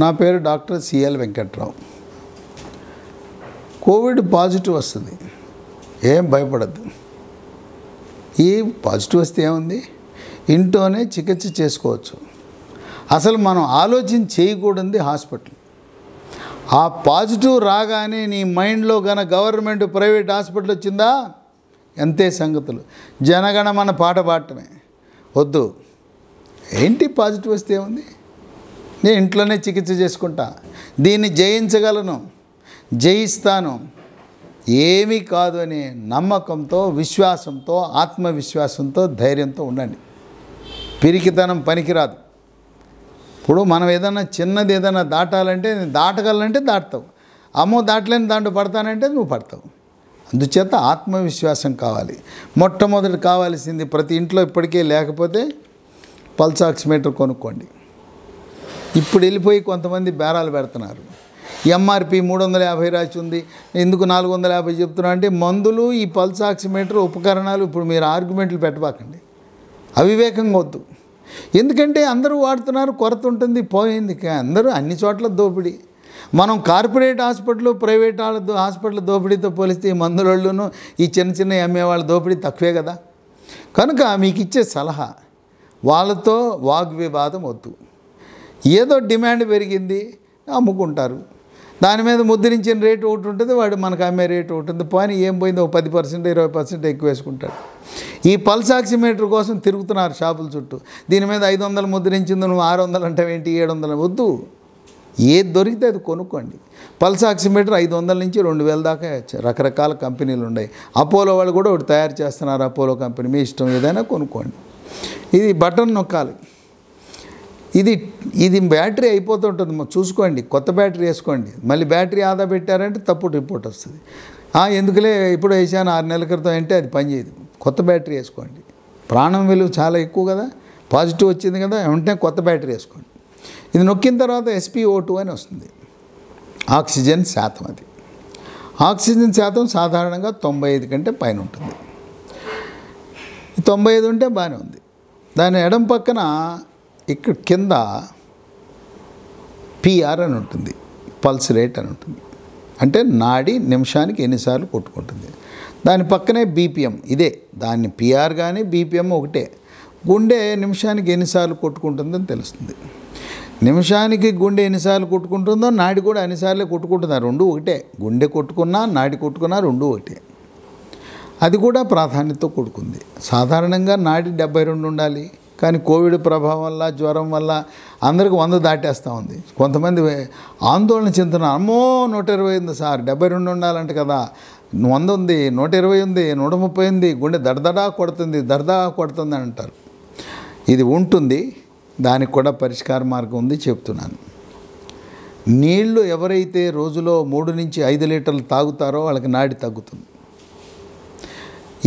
నా పేరు doctor CL Venkatrao COVID positive వస్తుంది ఏం భయపడద్దు ఈ పాజిటివ్ వస్తే ఏముంది ఇంట్లోనే చికిత్స చేసుకోవచ్చు అసలు మనం ఆలోచన చేయకూడదు హాస్పిటల్ ఆ పాజిటివ్ రాగానే నీ మైండ్లో గన గవర్నమెంట్ ప్రైవేట్ హాస్పిటల్ వచ్చిందా ఎంతే సంగతులు జనగణ మన పాట పాడటమే వద్దు ఏంటి పాజిటివ్ వస్తే ఏముంది నేను ఇంట్లోనే చికిత్స చేసుకుంటా దీన్ని జయించగలను జయిస్తాను ఏమీ కాదు అని నమ్మకంతో విశ్వాసంతో ఆత్మవిశ్వాసంతో ధైర్యంతో ఉండండి పిరికితనం పనికిరాదు ఇప్పుడు మనం ఏదైనా చిన్నది ఏదైనా దాటాలంటే దాటగలంటే దాటుతావు అమ్మో దాటలేని దాంట్లో పడతానంటే నువ్వు పడతావు అందుచేత ఆత్మవిశ్వాసం కావాలి మొట్టమొదటి కావాల్సింది ప్రతి ఇంట్లో ఇప్పటికే లేకపోతే పల్స్ ఆక్సిమీటర్ కొనుక్కోండి ఇప్పుడు వెళ్ళిపోయి కొంతమంది బేరాలు పెడుతున్నారు ఎంఆర్పి మూడు వందల యాభై రాసి ఉంది ఎందుకు నాలుగు వందల యాభై చెప్తున్నా అంటే మందులు ఈ పల్స్ ఆక్సిమీటర్ ఉపకరణాలు ఇప్పుడు మీరు ఆర్గ్యుమెంట్లు పెట్టబాకండి అవివేకంగా వద్దు ఎందుకంటే అందరూ వాడుతున్నారు కొరత ఉంటుంది పోయింది అందరూ అన్ని చోట్ల దోపిడీ మనం కార్పొరేట్ హాస్పిటల్ ప్రైవేట్ హాస్పిటల్ దోపిడీతో పోలిస్తే ఈ మందులళ్ళును ఈ చిన్న చిన్న వాళ్ళ దోపిడీ తక్కువే కదా కనుక మీకు ఇచ్చే సలహా వాళ్ళతో వాగ్వివాదం వద్దు ఏదో డిమాండ్ పెరిగింది అమ్ముకుంటారు దాని మీద ముద్రించిన రేటు ఒకటి ఉంటుంది వాడు మనకు అమ్మే రేటు ఒకటి ఉంటుంది పోయిన ఏం పోయింది ఒక పది పర్సెంట్ ఇరవై పర్సెంట్ ఎక్కువ వేసుకుంటాడు ఈ పల్స్ కోసం తిరుగుతున్నారు షాపుల చుట్టూ దీని మీద ఐదు వందలు ముద్రించింది నువ్వు ఆరు వందలు అంటే ఏంటి ఏడు వందలు వద్దు ఏది దొరికితే అది కొనుక్కోండి పల్స్ ఐదు వందల నుంచి రెండు వేల దాకా రకరకాల కంపెనీలు ఉన్నాయి అపోలో వాళ్ళు కూడా ఒకటి తయారు చేస్తున్నారు అపోలో కంపెనీ మీ ఇష్టం ఏదైనా కొనుక్కోండి ఇది బటన్ నొక్కాలి ఇది ఇది బ్యాటరీ అయిపోతుంటుంది చూసుకోండి కొత్త బ్యాటరీ వేసుకోండి మళ్ళీ బ్యాటరీ ఆదా పెట్టారంటే తప్పుడు రిపోర్ట్ వస్తుంది ఎందుకులే ఇప్పుడు వేసాను ఆరు నెలల క్రితం అంటే అది పనిచేయదు కొత్త బ్యాటరీ వేసుకోండి ప్రాణం విలువ చాలా ఎక్కువ కదా పాజిటివ్ వచ్చింది కదా వెంటనే కొత్త బ్యాటరీ వేసుకోండి ఇది నొక్కిన తర్వాత ఎస్పీఓ టూ అని వస్తుంది ఆక్సిజన్ శాతం అది ఆక్సిజన్ శాతం సాధారణంగా తొంభై ఐదు కంటే పైన ఉంటుంది తొంభై ఐదు ఉంటే బాగానే ఉంది దాని ఎడం పక్కన ఇక్కడ కింద పిఆర్ అని ఉంటుంది పల్స్ రేట్ అని ఉంటుంది అంటే నాడి నిమిషానికి ఎన్నిసార్లు కొట్టుకుంటుంది దాని పక్కనే బీపీఎం ఇదే దాన్ని పిఆర్ కానీ బీపీఎం ఒకటే గుండె నిమిషానికి ఎన్నిసార్లు కొట్టుకుంటుందని తెలుస్తుంది నిమిషానికి గుండె ఎన్నిసార్లు కొట్టుకుంటుందో నాడి కూడా ఎన్నిసార్లు కొట్టుకుంటున్నారు రెండు ఒకటే గుండె కొట్టుకున్నా నాడి కొట్టుకున్నా రెండు ఒకటే అది కూడా ప్రాధాన్యత కొడుకుంది సాధారణంగా నాడి డెబ్బై రెండు ఉండాలి కానీ కోవిడ్ ప్రభావం వల్ల జ్వరం వల్ల అందరికి వంద దాటేస్తూ ఉంది కొంతమంది ఆందోళన చెందుతున్నారు అమ్మో నూట ఇరవై ఉంది సార్ డెబ్బై రెండు ఉండాలంట కదా వంద ఉంది నూట ఇరవై ఉంది నూట ముప్పై ఉంది గుండె దడదడా కొడుతుంది దడదా కొడుతుంది అని అంటారు ఇది ఉంటుంది దానికి కూడా పరిష్కార మార్గం ఉంది చెప్తున్నాను నీళ్లు ఎవరైతే రోజులో మూడు నుంచి ఐదు లీటర్లు తాగుతారో వాళ్ళకి నాడి తగ్గుతుంది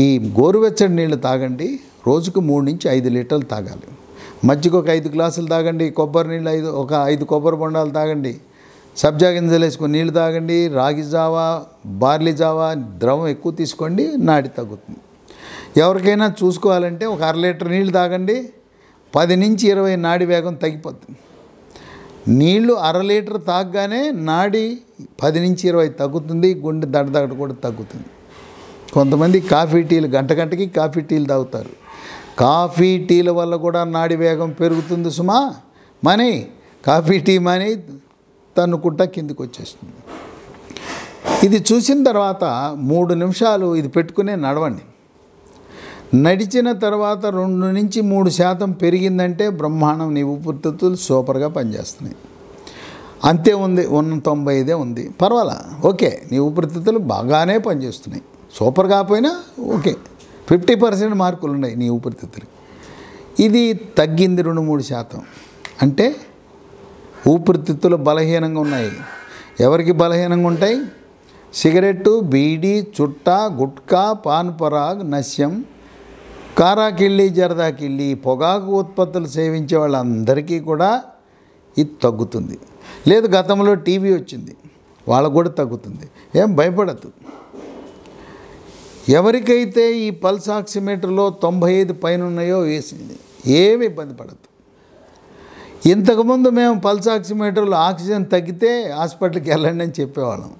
ఈ గోరువెచ్చడి నీళ్లు తాగండి రోజుకు మూడు నుంచి ఐదు లీటర్లు తాగాలి మజ్జిగ ఒక ఐదు గ్లాసులు తాగండి కొబ్బరి నీళ్ళు ఐదు ఒక ఐదు కొబ్బరి బొండాలు తాగండి సబ్జా గింజలు వేసుకుని నీళ్ళు తాగండి రాగి జావా బార్లీ జావా ద్రవం ఎక్కువ తీసుకోండి నాడి తగ్గుతుంది ఎవరికైనా చూసుకోవాలంటే ఒక అర లీటర్ నీళ్ళు తాగండి పది నుంచి ఇరవై నాడి వేగం తగ్గిపోతుంది నీళ్లు అర లీటర్ తాగగానే నాడి పది నుంచి ఇరవై తగ్గుతుంది గుండె దడదడ కూడా తగ్గుతుంది కొంతమంది కాఫీ టీలు గంట గంటకి కాఫీ టీలు తాగుతారు కాఫీ టీల వల్ల కూడా నాడి వేగం పెరుగుతుంది సుమా మనీ కాఫీ టీ మనీ తన్నుకుంటా కిందికి వచ్చేస్తుంది ఇది చూసిన తర్వాత మూడు నిమిషాలు ఇది పెట్టుకునే నడవండి నడిచిన తర్వాత రెండు నుంచి మూడు శాతం పెరిగిందంటే బ్రహ్మాండం నీ ఉపరితులు సూపర్గా పనిచేస్తున్నాయి అంతే ఉంది ఉన్న తొంభై ఇదే ఉంది పర్వాలా ఓకే నీ ఉపరితిత్తులు బాగానే పనిచేస్తున్నాయి సూపర్ కాకపోయినా ఓకే ఫిఫ్టీ పర్సెంట్ మార్కులు ఉన్నాయి నీ ఊపిరితిత్తులు ఇది తగ్గింది రెండు మూడు శాతం అంటే ఊపిరితిత్తులు బలహీనంగా ఉన్నాయి ఎవరికి బలహీనంగా ఉంటాయి సిగరెట్టు బీడి చుట్ట గుట్కా పాన్ పరాగ్ నశ్యం కారాకిళ్ళి జరదాకిళ్ళి పొగాకు ఉత్పత్తులు సేవించే వాళ్ళందరికీ కూడా ఇది తగ్గుతుంది లేదు గతంలో టీవీ వచ్చింది వాళ్ళకు కూడా తగ్గుతుంది ఏం భయపడద్దు ఎవరికైతే ఈ పల్స్ ఆక్సిమీటర్లో తొంభై ఐదు పైన ఉన్నాయో వేసింది ఏమి ఇబ్బంది పడద్దు ఇంతకుముందు మేము పల్స్ ఆక్సిమీటర్లో ఆక్సిజన్ తగ్గితే హాస్పిటల్కి వెళ్ళండి అని చెప్పేవాళ్ళం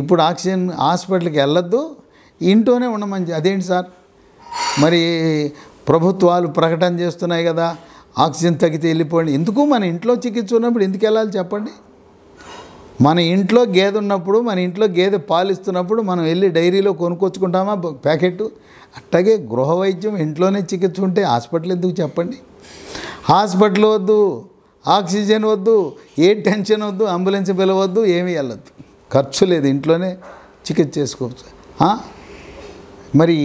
ఇప్పుడు ఆక్సిజన్ హాస్పిటల్కి వెళ్ళొద్దు ఇంట్లోనే ఉండమని అదేంటి సార్ మరి ప్రభుత్వాలు ప్రకటన చేస్తున్నాయి కదా ఆక్సిజన్ తగ్గితే వెళ్ళిపోండి ఎందుకు మన ఇంట్లో చికిత్స ఉన్నప్పుడు ఎందుకు వెళ్ళాలి చెప్పండి మన ఇంట్లో గేదె ఉన్నప్పుడు మన ఇంట్లో గేదె పాలిస్తున్నప్పుడు మనం వెళ్ళి డైరీలో కొనుక్కొచ్చుకుంటామా ప్యాకెట్ అట్టగే గృహ వైద్యం ఇంట్లోనే చికిత్స ఉంటే హాస్పిటల్ ఎందుకు చెప్పండి హాస్పిటల్ వద్దు ఆక్సిజన్ వద్దు ఏ టెన్షన్ వద్దు అంబులెన్స్ పిలవద్దు ఏమీ వెళ్ళొద్దు ఖర్చు లేదు ఇంట్లోనే చికిత్స చేసుకోవచ్చు మరి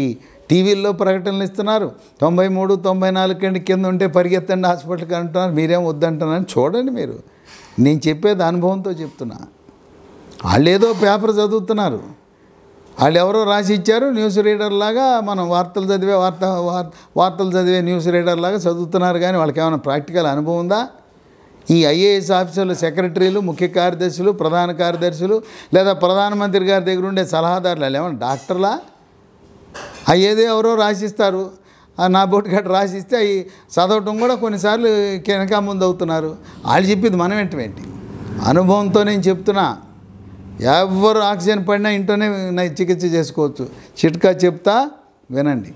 టీవీల్లో ప్రకటనలు ఇస్తున్నారు తొంభై మూడు తొంభై నాలుగు కింద ఉంటే పరిగెత్తండి హాస్పిటల్కి అంటున్నారు మీరేం వద్దంటున్నారని చూడండి మీరు నేను చెప్పేది అనుభవంతో చెప్తున్నా వాళ్ళు ఏదో పేపర్ చదువుతున్నారు వాళ్ళు ఎవరో రాసి ఇచ్చారు న్యూస్ రీడర్ లాగా మనం వార్తలు చదివే వార్త వార్తలు చదివే న్యూస్ రీడర్ లాగా చదువుతున్నారు కానీ వాళ్ళకి ఏమైనా ప్రాక్టికల్ అనుభవం ఉందా ఈ ఐఏఎస్ ఆఫీసర్లు సెక్రటరీలు ముఖ్య కార్యదర్శులు ప్రధాన కార్యదర్శులు లేదా ప్రధానమంత్రి గారి దగ్గర ఉండే సలహాదారులు ఏమైనా డాక్టర్లా అయ్యేదే ఎవరో రాసిస్తారు నా బోటు గట్ట రాసి ఇస్తే అవి చదవటం కూడా కొన్నిసార్లు కెనక ముందు అవుతున్నారు వాళ్ళు చెప్పింది మనం ఏంటి అనుభవంతో నేను చెప్తున్నా ఎవరు ఆక్సిజన్ పడినా ఇంట్లోనే చికిత్స చేసుకోవచ్చు చిట్కా చెప్తా వినండి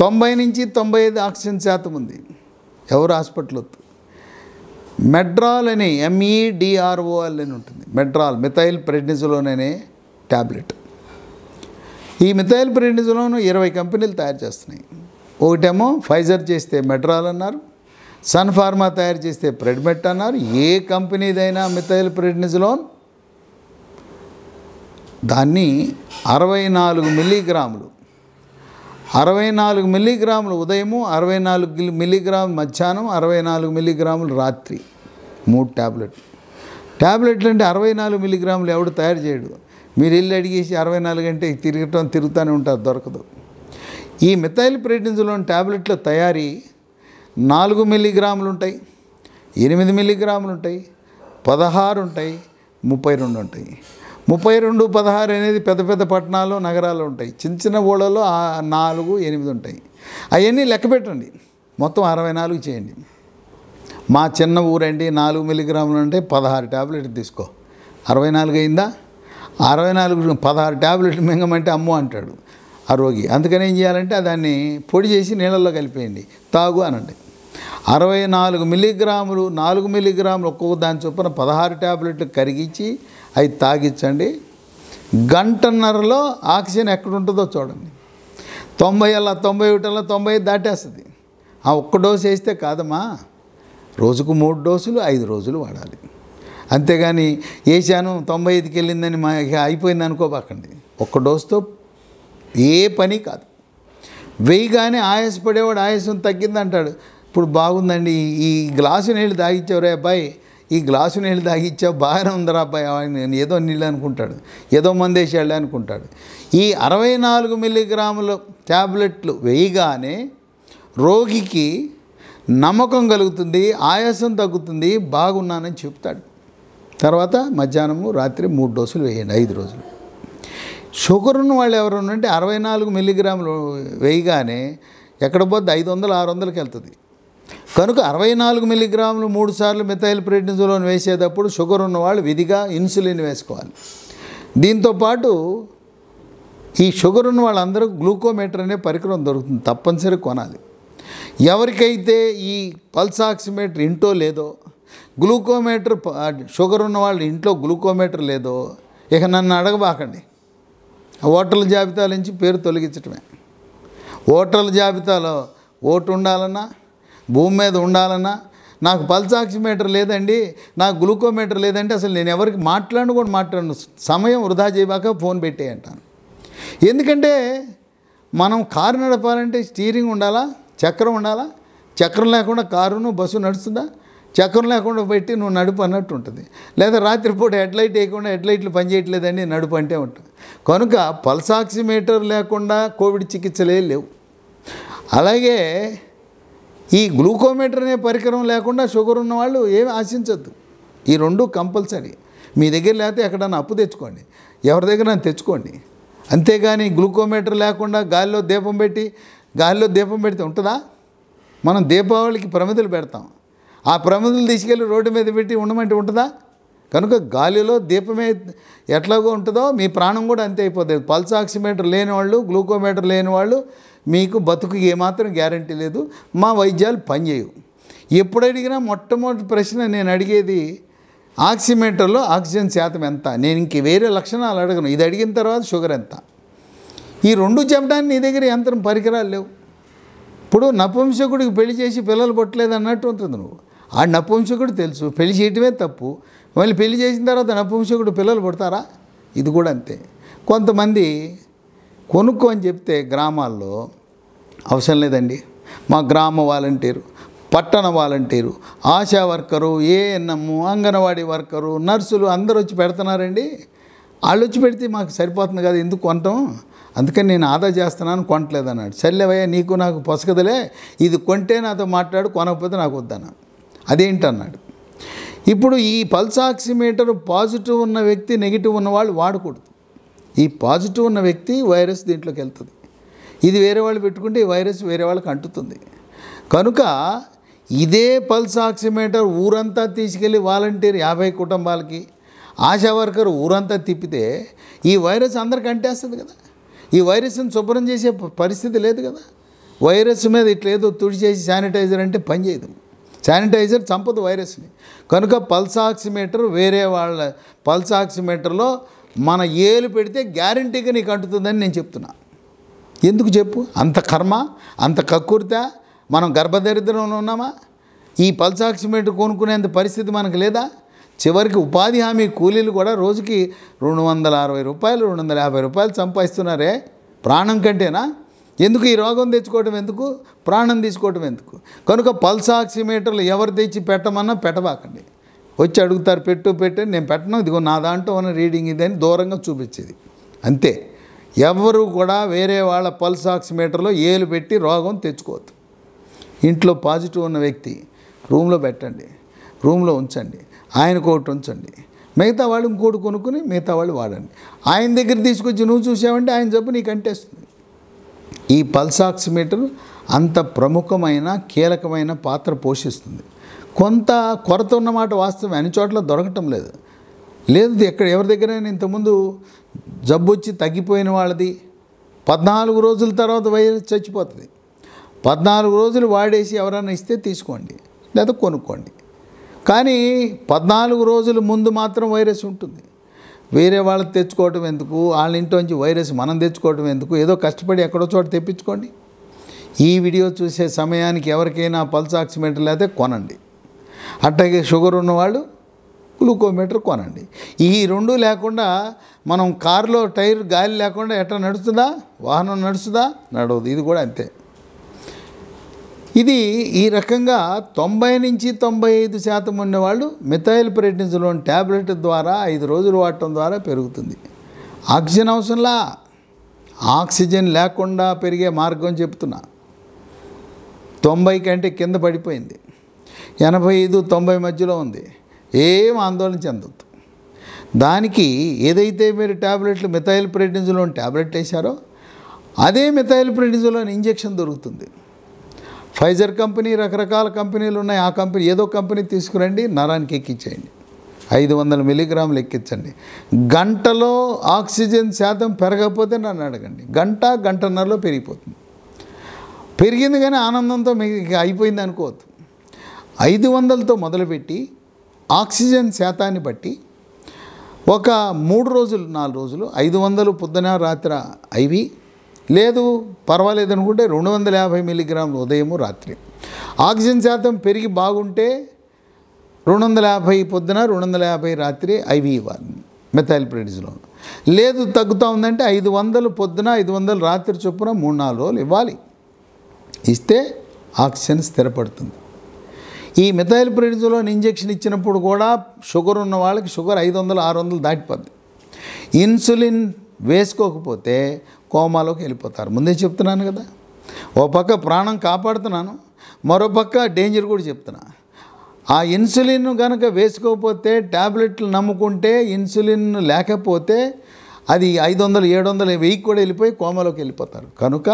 తొంభై నుంచి తొంభై ఐదు ఆక్సిజన్ శాతం ఉంది ఎవరు హాస్పిటల్ వద్దు మెడ్రాల్ అని ఎంఈడిఆర్ఓఎల్ e అని ఉంటుంది మెడ్రాల్ మిథైల్ ప్రెడ్నిజలోనే ట్యాబ్లెట్ ఈ మిథైల్ ప్రెడ్నిజోలను ఇరవై కంపెనీలు తయారు చేస్తున్నాయి ఒకటేమో ఫైజర్ చేస్తే మెట్రాల్ అన్నారు సన్ ఫార్మా తయారు చేస్తే ప్రెడ్మెట్ అన్నారు ఏ కంపెనీదైనా మిథైల్ ప్రెడ్నిజోన్ దాన్ని అరవై నాలుగు మిల్లీగ్రాములు అరవై నాలుగు మిల్లీగ్రాములు ఉదయము అరవై నాలుగు మిల్లీగ్రాములు మధ్యాహ్నం అరవై నాలుగు మిల్లీగ్రాములు రాత్రి మూడు ట్యాబ్లెట్ ట్యాబ్లెట్లు అంటే అరవై నాలుగు మిల్లీగ్రాములు ఎవడు తయారు చేయడు మీరు వెళ్ళి అడిగేసి అరవై నాలుగు గంటే తిరగటం తిరుగుతూనే ఉంటారు దొరకదు ఈ మిథైల్ ప్రెడ్నిజులోని ట్యాబ్లెట్ల తయారీ నాలుగు మిల్లీగ్రాములు ఉంటాయి ఎనిమిది మిల్లీగ్రాములు ఉంటాయి పదహారు ఉంటాయి ముప్పై రెండు ఉంటాయి ముప్పై రెండు పదహారు అనేది పెద్ద పెద్ద పట్టణాలు నగరాలు ఉంటాయి చిన్న చిన్న ఊళ్ళలో నాలుగు ఎనిమిది ఉంటాయి అవన్నీ లెక్క పెట్టండి మొత్తం అరవై నాలుగు చేయండి మా చిన్న ఊరండి నాలుగు మిల్లీగ్రాములు అంటే పదహారు ట్యాబ్లెట్ తీసుకో అరవై నాలుగు అయిందా అరవై నాలుగు పదహారు ట్యాబ్లెట్లు మింగమంటే అమ్ము అంటాడు ఆ రోగి అందుకని ఏం చేయాలంటే దాన్ని పొడి చేసి నీళ్ళల్లో కలిపేయండి తాగు అని అండి అరవై నాలుగు మిల్లీగ్రాములు నాలుగు మిల్లీగ్రాములు ఒక్కొక్క దాని చొప్పున పదహారు ట్యాబ్లెట్లు కరిగించి అవి తాగించండి గంటన్నరలో ఆక్సిజన్ ఎక్కడ ఉంటుందో చూడండి తొంభై అలా తొంభై ఒకటిలా తొంభై దాటేస్తుంది ఆ ఒక్క డోసు వేస్తే కాదమ్మా రోజుకు మూడు డోసులు ఐదు రోజులు వాడాలి అంతేగాని వేసాను తొంభై ఐదుకి వెళ్ళిందని మా అయిపోయింది అనుకోబాకండి ఒక్క డోస్తో ఏ పని కాదు వేయగానే ఆయాసపడేవాడు ఆయాసం తగ్గిందంటాడు ఇప్పుడు బాగుందండి ఈ గ్లాసు నీళ్ళు తాగిచ్చావురే అబ్బాయి ఈ గ్లాసు నీళ్ళు తాగిచ్చావు బాగానే ఉందిరా అబ్బాయి నేను ఏదో నీళ్ళు అనుకుంటాడు ఏదో మందేసి వెళ్ళి అనుకుంటాడు ఈ అరవై నాలుగు మిల్లీగ్రాముల ట్యాబ్లెట్లు వేయగానే రోగికి నమ్మకం కలుగుతుంది ఆయాసం తగ్గుతుంది బాగున్నానని చెప్తాడు తర్వాత మధ్యాహ్నము రాత్రి మూడు డోసులు వేయండి ఐదు రోజులు షుగర్ ఉన్న వాళ్ళు ఎవరు ఉంటే అరవై నాలుగు మిల్లీగ్రాములు వేయగానే ఎక్కడ పోద్ది ఐదు వందలు ఆరు వందలకి వెళ్తుంది కనుక అరవై నాలుగు మిల్లీగ్రాములు మూడు సార్లు మిథైల్ ప్రెడ్నిజోలోన్ వేసేటప్పుడు షుగర్ ఉన్నవాళ్ళు విధిగా ఇన్సులిన్ వేసుకోవాలి దీంతోపాటు ఈ షుగర్ ఉన్న వాళ్ళందరూ గ్లూకోమీటర్ అనే పరికరం దొరుకుతుంది తప్పనిసరి కొనాలి ఎవరికైతే ఈ పల్స్ ఆక్సిమీటర్ ఇంటో లేదో గ్లూకోమీటర్ షుగర్ ఉన్న వాళ్ళ ఇంట్లో గ్లూకోమీటర్ లేదో ఇక నన్ను అడగబాకండి ఓటర్ల జాబితా నుంచి పేరు తొలగించటమే ఓటర్ల జాబితాలో ఓటు ఉండాలన్నా భూమి మీద ఉండాలన్నా నాకు పల్సాక్సిమీటర్ లేదండి నాకు గ్లూకోమీటర్ లేదంటే అసలు నేను ఎవరికి మాట్లాడను కూడా మాట్లాడను సమయం వృధా చేయబాక ఫోన్ పెట్టే అంటాను ఎందుకంటే మనం కారు నడపాలంటే స్టీరింగ్ ఉండాలా చక్రం ఉండాలా చక్రం లేకుండా కారును బస్సు నడుస్తుందా చక్రం లేకుండా పెట్టి నువ్వు నడుపు అన్నట్టు ఉంటుంది లేదా రాత్రిపూట హెడ్లైట్ వేయకుండా హెడ్లైట్లు పనిచేయట్లేదని నడుపు అంటే ఉంటుంది కనుక పల్సాక్సిమీటర్ లేకుండా కోవిడ్ చికిత్సలే లేవు అలాగే ఈ గ్లూకోమీటర్ అనే పరికరం లేకుండా షుగర్ ఉన్న వాళ్ళు ఏమి ఆశించద్దు ఈ రెండు కంపల్సరీ మీ దగ్గర లేకపోతే ఎక్కడన్నా అప్పు తెచ్చుకోండి ఎవరి దగ్గర తెచ్చుకోండి అంతేగాని గ్లూకోమీటర్ లేకుండా గాలిలో దీపం పెట్టి గాలిలో దీపం పెడితే ఉంటుందా మనం దీపావళికి ప్రమిదలు పెడతాం ఆ ప్రమిదలు తీసుకెళ్ళి రోడ్డు మీద పెట్టి ఉండమంటే ఉంటుందా కనుక గాలిలో దీపమే ఎట్లాగో ఉంటుందో మీ ప్రాణం కూడా అంతే అయిపోతుంది పల్స్ ఆక్సిమీటర్ లేని వాళ్ళు గ్లూకోమీటర్ లేని వాళ్ళు మీకు బతుకు ఏమాత్రం గ్యారంటీ లేదు మా వైద్యాలు పనిచేయవు ఎప్పుడు అడిగినా మొట్టమొదటి ప్రశ్న నేను అడిగేది ఆక్సిమీటర్లో ఆక్సిజన్ శాతం ఎంత నేను ఇంక వేరే లక్షణాలు అడగను ఇది అడిగిన తర్వాత షుగర్ ఎంత ఈ రెండు చెప్పడానికి నీ దగ్గర యంత్రం పరికరాలు లేవు ఇప్పుడు నపుంసకుడికి పెళ్లి చేసి పిల్లలు పట్టలేదు అన్నట్టు ఉంటుంది నువ్వు ఆ నపుంసకుడు తెలుసు పెళ్లి చేయటమే తప్పు మళ్ళీ పెళ్లి చేసిన తర్వాత నపుంసకుడు పిల్లలు పుడతారా ఇది కూడా అంతే కొంతమంది కొనుక్కో అని చెప్తే గ్రామాల్లో అవసరం లేదండి మా గ్రామ వాలంటీరు పట్టణ volunteer ASHA worker ANM anganwadi worker నర్సులు అందరూ వచ్చి పెడుతున్నారండి వాళ్ళు వచ్చి పెడితే మాకు సరిపోతుంది కదా ఎందుకు కొంటాం అందుకని నేను ఆదా చేస్తున్నాను కొనట్లేదు అన్నాడు సర్లేవయ్యా నీకు నాకు పొసకదలే ఇది కొంటే నాతో మాట్లాడు కొనకపోతే నాకు వద్దన్నాను అదేంటన్నాడు ఇప్పుడు ఈ పల్స్ ఆక్సిమేటర్ పాజిటివ్ ఉన్న వ్యక్తి నెగిటివ్ ఉన్న వాళ్ళు వాడకూడదు ఈ పాజిటివ్ ఉన్న వ్యక్తి వైరస్ దీంట్లోకి వెళ్తుంది ఇది వేరే వాళ్ళు పెట్టుకుంటే ఈ వైరస్ వేరే వాళ్ళకి అంటుతుంది కనుక ఇదే పల్స్ ఆక్సిమేటర్ ఊరంతా తీసుకెళ్ళి వాలంటీర్ యాభై కుటుంబాలకి ఆశా వర్కర్ ఊరంతా తిప్పితే ఈ వైరస్ అందరికి అంటేస్తుంది కదా ఈ వైరస్ని శుభ్రం చేసే పరిస్థితి లేదు కదా వైరస్ మీద ఇట్లేదో తుడిచేసి శానిటైజర్ అంటే పనిచేయదు శానిటైజర్ చంపదు వైరస్ని కనుక పల్స్ ఆక్సిమీటర్ వేరే వాళ్ళ పల్స్ ఆక్సిమీటర్లో మన ఏలు పెడితే గ్యారంటీగా నీకు అంటుతుందని నేను చెప్తున్నా ఎందుకు చెప్పు అంత కర్మ అంత కక్కుర్త మనం గర్భదరిద్రంలో ఉన్నామా ఈ పల్స్ ఆక్సిమీటర్ కొనుక్కునేంత పరిస్థితి మనకు లేదా చివరికి ఉపాధి హామీ కూలీలు కూడా రోజుకి రెండు వందల అరవై రూపాయలు రెండు వందల యాభై రూపాయలు సంపాదిస్తున్నారే ప్రాణం కంటేనా ఎందుకు ఈ రోగం తెచ్చుకోవటం ఎందుకు ప్రాణం తీసుకోవటం ఎందుకు కనుక పల్స్ ఆక్సిమీటర్లు ఎవరు తెచ్చి పెట్టమన్నా పెట్టబాకండి వచ్చి అడుగుతారు పెట్టు పెట్టు నేను పెట్టను ఇదిగో నా దాంట్లో ఉన్న రీడింగ్ అని దూరంగా చూపించేది అంతే ఎవరు కూడా వేరే వాళ్ళ పల్స్ ఆక్సిమీటర్లో ఏలు పెట్టి రోగం తెచ్చుకోవద్దు ఇంట్లో పాజిటివ్ ఉన్న వ్యక్తి రూమ్లో పెట్టండి రూమ్లో ఉంచండి ఆయనకు ఒకటి ఉంచండి మిగతా వాళ్ళు ఇంకోటి కొనుక్కుని మిగతా వాళ్ళు వాడండి ఆయన దగ్గర తీసుకొచ్చి నువ్వు చూసావంటే ఆయన జబ్బు నీకు అంటేస్తుంది ఈ పల్స్ ఆక్సిమీటర్ అంత ప్రముఖమైన కీలకమైన పాత్ర పోషిస్తుంది కొంత కొరత ఉన్నమాట వాస్తవం అన్ని చోట్ల దొరకటం లేదు లేదు ఎక్కడ ఎవరి దగ్గరైనా ఇంతకుముందు జబ్బు వచ్చి తగ్గిపోయిన వాళ్ళది పద్నాలుగు రోజుల తర్వాత వైరస్ చచ్చిపోతుంది పద్నాలుగు రోజులు వాడేసి ఎవరైనా ఇస్తే తీసుకోండి లేదా కొనుక్కోండి కానీ పద్నాలుగు రోజుల ముందు మాత్రం వైరస్ ఉంటుంది వేరే వాళ్ళకి తెచ్చుకోవటం ఎందుకు వాళ్ళ ఇంట్లోంచి వైరస్ మనం తెచ్చుకోవటం ఎందుకు ఏదో కష్టపడి ఎక్కడో చోట తెప్పించుకోండి ఈ వీడియో చూసే సమయానికి ఎవరికైనా పల్స్ ఆక్సిమీటర్ లేదా కొనండి అట్లాగే షుగర్ ఉన్నవాళ్ళు గ్లూకోమీటర్ కొనండి ఈ రెండు లేకుండా మనం కారులో టైర్ గాలి లేకుండా ఎట్లా నడుస్తుందా వాహనం నడుస్తుందా నడవదు ఇది కూడా అంతే ఇది ఈ రకంగా తొంభై నుంచి తొంభై ఐదు శాతం ఉండేవాళ్ళు మిథైల్ ప్రెడ్నిజలోన్ ట్యాబ్లెట్ ద్వారా ఐదు రోజులు వాడటం ద్వారా పెరుగుతుంది ఆక్సిజన్ అవసరంలా ఆక్సిజన్ లేకుండా పెరిగే మార్గం చెప్తున్నా తొంభై కంటే కింద పడిపోయింది ఎనభై ఐదు తొంభై మధ్యలో ఉంది ఏం ఆందోళన చెందొద్దు దానికి ఏదైతే మీరు ట్యాబ్లెట్లు మిథైల్ ప్రెడ్నిజలోన్ ట్యాబ్లెట్ వేశారో అదే మిథైల్ ప్రెడ్నిజలోన్ ఇంజెక్షన్ దొరుకుతుంది ఫైజర్ కంపెనీ రకరకాల కంపెనీలు ఉన్నాయి ఆ కంపెనీ ఏదో కంపెనీ తీసుకురండి నరానికి ఎక్కించేయండి ఐదు వందల మిలిగ్రాములు ఎక్కించండి గంటలో ఆక్సిజన్ శాతం పెరగకపోతే నన్ను అడగండి గంట గంటన్నరలో పెరిగిపోతుంది పెరిగింది కానీ ఆనందంతో మీకు అయిపోయింది అనుకోవద్దు ఐదు వందలతో మొదలుపెట్టి ఆక్సిజన్ శాతాన్ని బట్టి ఒక మూడు రోజులు నాలుగు రోజులు ఐదు వందలు పొద్దున రాత్ర అయి లేదు పర్వాలేదు అనుకుంటే రెండు వందల యాభై మిల్లీగ్రాములు ఉదయము రాత్రి ఆక్సిజన్ శాతం పెరిగి బాగుంటే రెండు వందల యాభై పొద్దున రెండు వందల యాభై రాత్రి ఐవి ఇవ్వాలి మెథైల్ ప్రెడిజలో లేదు తగ్గుతూ ఉందంటే ఐదు వందలు పొద్దున ఐదు వందలు రాత్రి చొప్పున మూడు నాలుగు రోజులు ఇవ్వాలి ఇస్తే ఆక్సిజన్ స్థిరపడుతుంది ఈ మిథైల్ ప్రెడిజోలోని ఇంజెక్షన్ ఇచ్చినప్పుడు కూడా షుగర్ ఉన్న వాళ్ళకి షుగర్ ఐదు వందలు ఆరు వందలు దాటిపోద్ది ఇన్సులిన్ వేసుకోకపోతే కోమాలోకి వెళ్ళిపోతారు ముందే చెప్తున్నాను కదా ఓ పక్క ప్రాణం కాపాడుతున్నాను మరో పక్క డేంజర్ కూడా చెప్తున్నా ఆ ఇన్సులిన్ కనుక వేసుకోకపోతే ట్యాబ్లెట్లు నమ్ముకుంటే ఇన్సులిన్ లేకపోతే అది ఐదు వందలు ఏడు వందలు వెయ్యి కూడా వెళ్ళిపోయి కోమలోకి వెళ్ళిపోతారు కనుక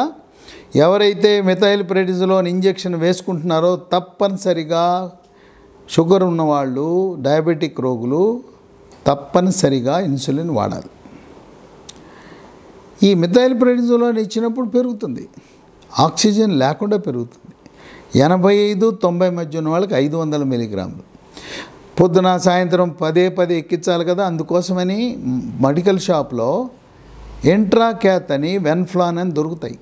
ఎవరైతే మిథైల్ ప్రెడిజలోన్ ఇంజెక్షన్ వేసుకుంటున్నారో తప్పనిసరిగా షుగర్ ఉన్నవాళ్ళు డయాబెటిక్ రోగులు తప్పనిసరిగా ఇన్సులిన్ వాడాలి ఈ మిథైల్ ప్రెడిజోలాన్ ఇచ్చినప్పుడు పెరుగుతుంది ఆక్సిజన్ లేకుండా పెరుగుతుంది ఎనభై ఐదు తొంభై మధ్య ఉన్న వాళ్ళకి ఐదు వందల మిలిగ్రాములు పొద్దున సాయంత్రం పదే పదే ఎక్కించాలి కదా అందుకోసమని మెడికల్ షాప్లో ఎంట్రాక్యాత్ అని వెన్ఫ్లాన్ అని దొరుకుతాయి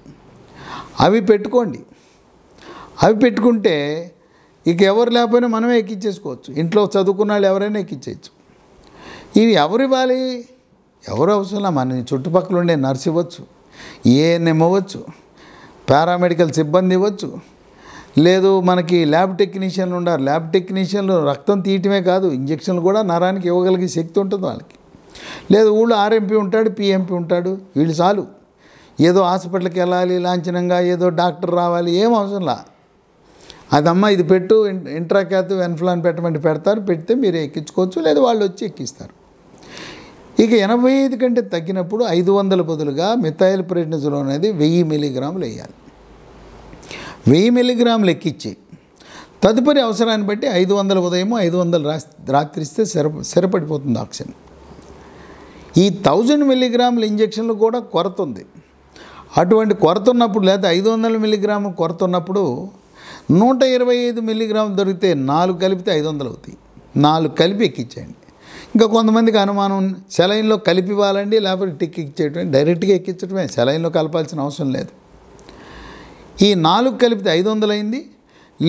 అవి పెట్టుకోండి అవి పెట్టుకుంటే ఇక ఎవరు లేకపోయినా మనమే ఎక్కించేసుకోవచ్చు ఇంట్లో చదువుకున్న వాళ్ళు ఎవరైనా ఎక్కించేయచ్చు ఇవి ఎవరివ్వాలి ఎవరు అవసరం మన చుట్టుపక్కల ఉండే నర్స్ ఇవ్వచ్చు ఏఎన్ఎం ఇవ్వచ్చు పారామెడికల్ సిబ్బంది ఇవ్వచ్చు లేదు మనకి ల్యాబ్ టెక్నీషియన్లు ఉండారు ల్యాబ్ టెక్నీషియన్లు రక్తం తీయటమే కాదు ఇంజక్షన్లు కూడా నరానికి ఇవ్వగలిగే శక్తి ఉంటుంది వాళ్ళకి లేదు ఊళ్ళో ఆర్ఎంపీ ఉంటాడు పిఎంపీ ఉంటాడు వీళ్ళు చాలు ఏదో హాస్పిటల్కి వెళ్ళాలి లాంఛనంగా ఏదో డాక్టర్ రావాలి ఏం అవసరంలా అదమ్మా ఇది పెట్టు ఇంట్రాక్యాత్ వెన్ఫ్లాన్ పెట్టమంటే పెడతారు పెడితే మీరు ఎక్కించుకోవచ్చు లేదు వాళ్ళు వచ్చి ఎక్కిస్తారు ఇక ఎనభై ఐదు కంటే తగ్గినప్పుడు ఐదు వందల బదులుగా మిథాయిల్ ప్రెడ్నిజోన్ అనేది వెయ్యి మిలీగ్రాములు వేయాలి వెయ్యి మిలీగ్రాములు ఎక్కిచ్చి తదుపరి అవసరాన్ని బట్టి ఐదు వందల ఉదయం ఐదు వందలు రా రాత్రిస్తే సరి సరిపడిపోతుంది ఆక్సిజన్ ఈ థౌజండ్ మిల్లీగ్రాముల ఇంజక్షన్లు కూడా కొరత ఉంది అటువంటి కొరత ఉన్నప్పుడు లేదా ఐదు వందల మిల్లీగ్రాము కొరత ఉన్నప్పుడు నూట ఇరవై ఐదు మిల్లీగ్రాములు దొరికితే నాలుగు కలిపితే ఐదు వందలు అవుతాయి నాలుగు కలిపి ఎక్కించేయండి ఇంకా కొంతమందికి అనుమానం సెలైన్లో కలిపి ఇవ్వాలండి లేకపోతే టిక్ ఇచ్చేయటం డైరెక్ట్గా ఎక్కించడమే సెలైన్లో కలపాల్సిన అవసరం లేదు ఈ నాలుగు కలిపితే ఐదు వందలైంది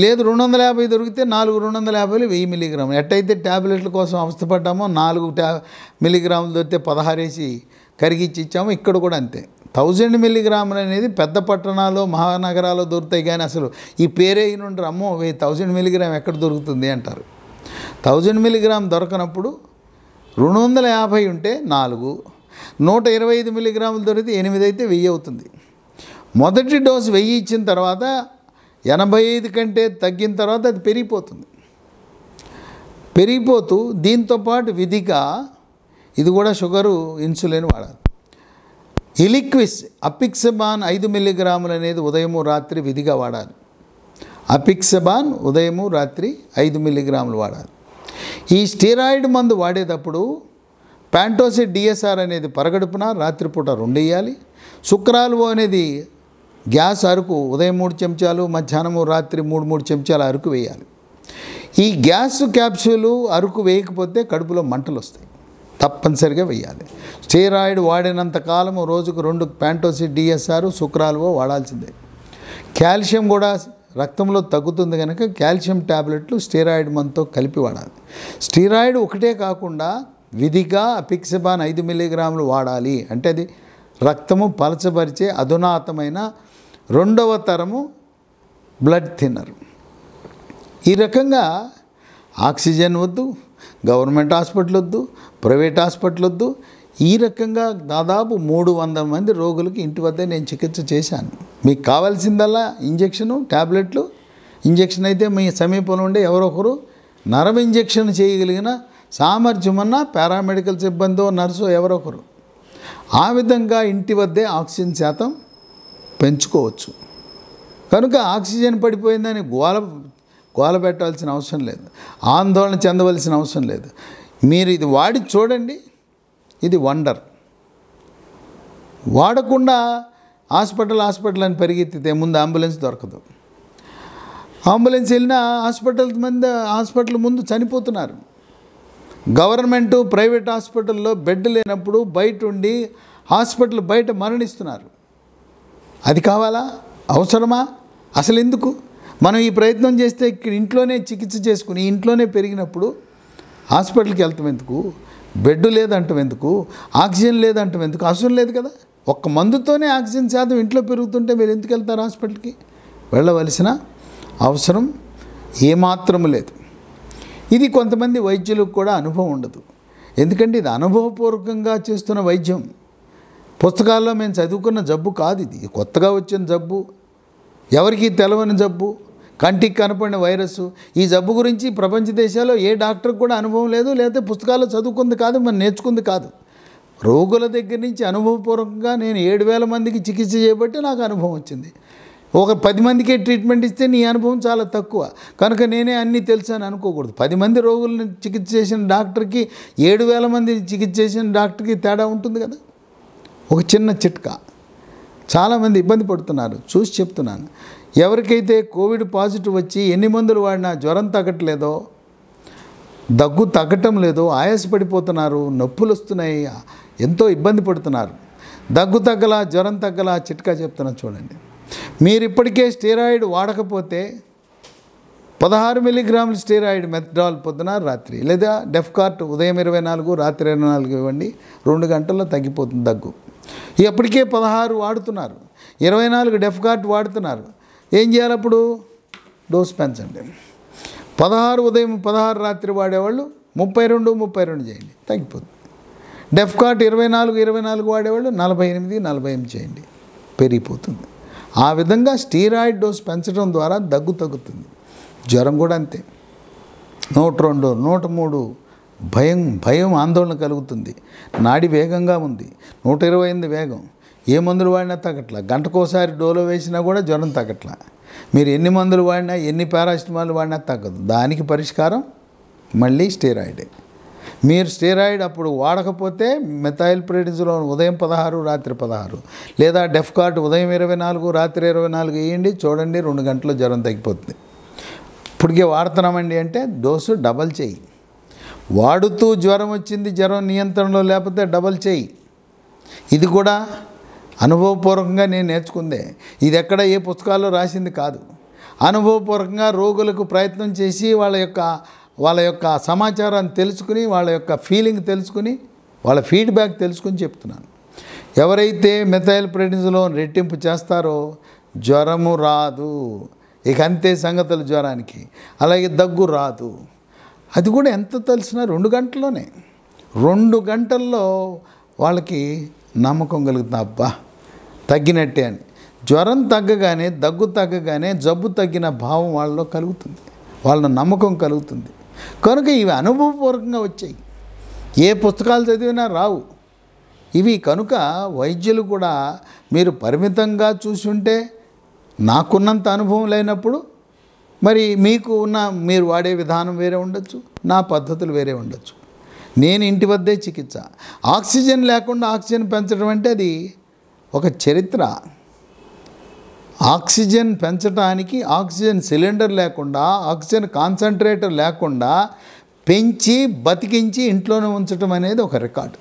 లేదు రెండు వందల యాభై దొరికితే నాలుగు రెండు వందల యాభైలు వెయ్యి మిలీగ్రాములు ఎట్టయితే ట్యాబ్లెట్ల కోసం అవస్థపడ్డామో నాలుగు ట్యా మిలీగ్రాములు దొరికితే పదహారేసి కరిగిచ్చి ఇచ్చాము ఇక్కడ కూడా అంతే థౌజండ్ మిల్లీగ్రాములు అనేది పెద్ద పట్టణాలు మహానగరాలు దొరుకుతాయి కానీ అసలు ఈ పేరే నుండి అమ్మో వెయ్యి థౌజండ్ మిల్లీగ్రామ్ ఎక్కడ దొరుకుతుంది అంటారు థౌజండ్ మిల్లీగ్రామ్ దొరకనప్పుడు రెండు వందల యాభై ఉంటే నాలుగు నూట ఇరవై ఐదు మిల్లీగ్రాములు దొరికితే ఎనిమిది అయితే వెయ్యి అవుతుంది మొదటి డోసు వెయ్యి ఇచ్చిన తర్వాత ఎనభై ఐదు కంటే తగ్గిన తర్వాత అది పెరిగిపోతుంది పెరిగిపోతూ దీంతోపాటు విధిగా ఇది కూడా షుగరు ఇన్సులిన్ వాడాలి ఇలిక్విస్ అపిక్సబాన్ ఐదు మిల్లీగ్రాములు అనేది ఉదయము రాత్రి విధిగా వాడాలి అపిక్సబాన్ ఉదయము రాత్రి ఐదు మిల్లీగ్రాములు వాడాలి ఈ స్టీరాయిడ్ మందు వాడేటప్పుడు ప్యాంటోసిడ్ డిఎస్ఆర్ అనేది పరగడుపున రాత్రిపూట రెండు వేయాలి శుక్రాలువో అనేది గ్యాస్ అరుకు ఉదయం మూడు చెంచాలు మధ్యాహ్నము రాత్రి మూడు మూడు చెంచాలు అరుకు వేయాలి ఈ గ్యాస్ క్యాప్సూల్ అరుకు వేయకపోతే కడుపులో మంటలు వస్తాయి తప్పనిసరిగా వేయాలి స్టీరాయిడ్ వాడినంత కాలము రోజుకు రెండు ప్యాంటోసిడ్ డిఎస్ఆర్ శుక్రాలువో వాడాల్సిందే కాల్షియం కూడా రక్తంలో తగ్గుతుంది కనుక కాల్షియం ట్యాబ్లెట్లు స్టీరాయిడ్ మంతో కలిపి వాడాలి స్టీరాయిడ్ ఒకటే కాకుండా విధిగా అపిక్సబాన్ ఐదు మిల్లీగ్రాములు వాడాలి అంటే అది రక్తము పలచపరిచే అధునాతమైన రెండవ తరము బ్లడ్ థిన్నర్ ఈ రకంగా ఆక్సిజన్ వద్దు గవర్నమెంట్ హాస్పిటల్ వద్దు ప్రైవేట్ హాస్పిటల్ వద్దు ఈ రకంగా దాదాపు మూడు వందల మంది రోగులకి ఇంటి వద్ద నేను చికిత్స చేశాను మీకు కావాల్సిందల్లా ఇంజెక్షను ట్యాబ్లెట్లు ఇంజెక్షన్ అయితే మీ సమీపంలో ఉండే ఎవరొకరు నరం ఇంజెక్షన్ చేయగలిగిన అన్న పారామెడికల్ సిబ్బందో నర్సు ఎవరొకరు ఆ విధంగా ఇంటి వద్దే ఆక్సిజన్ శాతం పెంచుకోవచ్చు కనుక ఆక్సిజన్ పడిపోయిందని గోల గోల పెట్టాల్సిన అవసరం లేదు ఆందోళన చెందవలసిన అవసరం లేదు మీరు ఇది వాడి చూడండి ఇది వండర్ వాడకుండా హాస్పిటల్ హాస్పిటల్ అని పరిగెత్తితే ముందు అంబులెన్స్ దొరకదు అంబులెన్స్ వెళ్ళినా హాస్పిటల్ ముందు హాస్పిటల్ ముందు చనిపోతున్నారు గవర్నమెంట్ ప్రైవేట్ హాస్పిటల్లో బెడ్ లేనప్పుడు బయట ఉండి హాస్పిటల్ బయట మరణిస్తున్నారు అది కావాలా అవసరమా అసలు ఎందుకు మనం ఈ ప్రయత్నం చేస్తే ఇక్కడ ఇంట్లోనే చికిత్స చేసుకుని ఇంట్లోనే పెరిగినప్పుడు హాస్పిటల్కి వెళ్తాం ఎందుకు బెడ్ లేదంటాం ఎందుకు ఆక్సిజన్ లేదంటాం ఎందుకు అవసరం లేదు కదా ఒక్క మందుతోనే ఆక్సిజన్ శాతం ఇంట్లో పెరుగుతుంటే మీరు ఎందుకు వెళ్తారు హాస్పిటల్కి వెళ్ళవలసిన అవసరం ఏమాత్రం లేదు ఇది కొంతమంది వైద్యులకు కూడా అనుభవం ఉండదు ఎందుకంటే ఇది అనుభవపూర్వకంగా చేస్తున్న వైద్యం పుస్తకాల్లో మేము చదువుకున్న జబ్బు కాదు ఇది కొత్తగా వచ్చిన జబ్బు ఎవరికి తెలవని జబ్బు కంటికి కనపడిన వైరస్ ఈ జబ్బు గురించి ప్రపంచ దేశాల్లో ఏ డాక్టర్కి కూడా అనుభవం లేదు లేకపోతే పుస్తకాల్లో చదువుకుంది కాదు మనం నేర్చుకుంది కాదు రోగుల దగ్గర నుంచి అనుభవపూర్వకంగా నేను ఏడు వేల మందికి చికిత్స చేయబట్టి నాకు అనుభవం వచ్చింది ఒక పది మందికే ట్రీట్మెంట్ ఇస్తే నీ అనుభవం చాలా తక్కువ కనుక నేనే అన్నీ తెలుసాను అనుకోకూడదు పది మంది రోగులను చికిత్స చేసిన డాక్టర్కి ఏడు వేల మంది చికిత్స చేసిన డాక్టర్కి తేడా ఉంటుంది కదా ఒక చిన్న చిట్కా చాలామంది ఇబ్బంది పడుతున్నారు చూసి చెప్తున్నాను ఎవరికైతే కోవిడ్ పాజిటివ్ వచ్చి ఎన్ని మందులు వాడినా జ్వరం తగ్గట్లేదో దగ్గు తగ్గటం లేదో ఆయాసపడిపోతున్నారు నొప్పులు వస్తున్నాయి ఎంతో ఇబ్బంది పడుతున్నారు దగ్గు తగ్గల జ్వరం తగ్గల చిట్కా చెప్తున్నా చూడండి మీరు ఇప్పటికే స్టీరాయిడ్ వాడకపోతే పదహారు మిల్లీగ్రాముల స్టీరాయిడ్ మెథడాల్ పొద్దున రాత్రి లేదా డెఫ్కార్ట్ ఉదయం ఇరవై నాలుగు రాత్రి ఇరవై నాలుగు ఇవ్వండి రెండు గంటల్లో తగ్గిపోతుంది దగ్గు ఇప్పటికే పదహారు వాడుతున్నారు ఇరవై నాలుగు డెఫ్కార్ట్ వాడుతున్నారు ఏం చేయాలి అప్పుడు డోస్ పెంచండి పదహారు ఉదయం పదహారు రాత్రి వాడేవాళ్ళు ముప్పై రెండు ముప్పై రెండు చేయండి తగ్గిపోతుంది డెఫ్కాట్ ఇరవై నాలుగు ఇరవై నాలుగు వాడేవాళ్ళు నలభై ఎనిమిది నలభై ఎనిమిది చేయండి పెరిగిపోతుంది ఆ విధంగా స్టీరాయిడ్ డోస్ పెంచడం ద్వారా దగ్గు తగ్గుతుంది జ్వరం కూడా అంతే నూట రెండు నూట మూడు భయం భయం ఆందోళన కలుగుతుంది నాడి వేగంగా ఉంది నూట ఇరవై ఎనిమిది వేగం ఏ మందులు వాడినా తగ్గట్ల గంటకోసారి డోలో వేసినా కూడా జ్వరం తగ్గట్ల మీరు ఎన్ని మందులు వాడినా ఎన్ని పారాసిటమాల్ వాడినా తగ్గదు దానికి పరిష్కారం మళ్ళీ స్టెరాయిడే మీరు స్టెరాయిడ్ అప్పుడు వాడకపోతే మెథాయిల్ ప్రెడిజోన్ ఉదయం పదహారు రాత్రి పదహారు లేదా డెఫ్ డెఫ్కాట్ ఉదయం ఇరవై నాలుగు రాత్రి ఇరవై నాలుగు వేయండి చూడండి రెండు గంటలు జ్వరం తగ్గిపోతుంది ఇప్పటికే వాడుతున్నామండి అంటే డోసు డబల్ చేయి వాడుతూ జ్వరం వచ్చింది జ్వరం నియంత్రణలో లేకపోతే డబల్ చేయి ఇది కూడా అనుభవపూర్వకంగా నేను నేర్చుకుందే ఇది ఎక్కడ ఏ పుస్తకాల్లో రాసింది కాదు అనుభవపూర్వకంగా రోగులకు ప్రయత్నం చేసి వాళ్ళ యొక్క వాళ్ళ యొక్క సమాచారాన్ని తెలుసుకుని వాళ్ళ యొక్క ఫీలింగ్ తెలుసుకుని వాళ్ళ ఫీడ్బ్యాక్ తెలుసుకుని చెప్తున్నాను ఎవరైతే మెథైల్ ప్రెడిన్స్లో రెట్టింపు చేస్తారో జ్వరము రాదు ఇక అంతే సంగతులు జ్వరానికి అలాగే దగ్గు రాదు అది కూడా ఎంత తెలిసినా రెండు గంటల్లోనే రెండు గంటల్లో వాళ్ళకి నమ్మకం కలుగుతుంది అబ్బా తగ్గినట్టే అని జ్వరం తగ్గగానే దగ్గు తగ్గగానే జబ్బు తగ్గిన భావం వాళ్ళలో కలుగుతుంది వాళ్ళ నమ్మకం కలుగుతుంది కనుక ఇవి అనుభవపూర్వకంగా వచ్చాయి ఏ పుస్తకాలు చదివినా రావు ఇవి కనుక వైద్యులు కూడా మీరు పరిమితంగా చూసుంటే నాకున్నంత అనుభవం లేనప్పుడు మరి మీకు ఉన్న మీరు వాడే విధానం వేరే ఉండొచ్చు నా పద్ధతులు వేరే ఉండొచ్చు నేను ఇంటి వద్దే చికిత్స ఆక్సిజన్ లేకుండా ఆక్సిజన్ పెంచడం అంటే అది ఒక చరిత్ర ఆక్సిజన్ పెంచడానికి ఆక్సిజన్ సిలిండర్ లేకుండా ఆక్సిజన్ కాన్సన్ట్రేటర్ లేకుండా పెంచి బతికించి ఇంట్లోనే ఉంచడం అనేది ఒక రికార్డు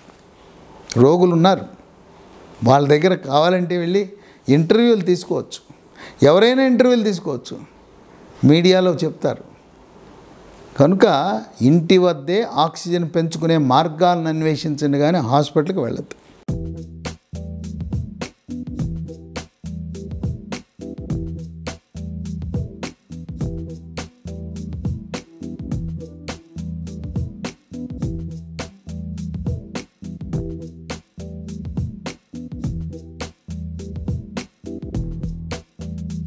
రోగులు ఉన్నారు వాళ్ళ దగ్గర కావాలంటే వెళ్ళి ఇంటర్వ్యూలు తీసుకోవచ్చు ఎవరైనా ఇంటర్వ్యూలు తీసుకోవచ్చు మీడియాలో చెప్తారు కనుక ఇంటి వద్దే ఆక్సిజన్ పెంచుకునే మార్గాలను అన్వేషించండి కానీ హాస్పిటల్కి వెళ్ళద్దు